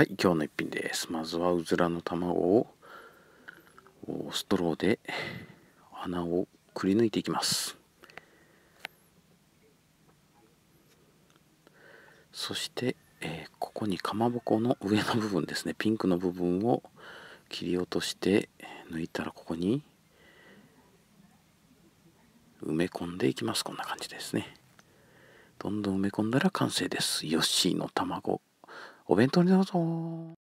はい、今日の一品です。まずはうずらの卵をストローで穴をくり抜いていきます。そして、えー、ここにかまぼこの上の部分ですね、ピンクの部分を切り落として抜いたらここに埋め込んでいきます。こんな感じですね。どんどん埋め込んだら完成です。ヨッシーの卵お弁当にどうぞ。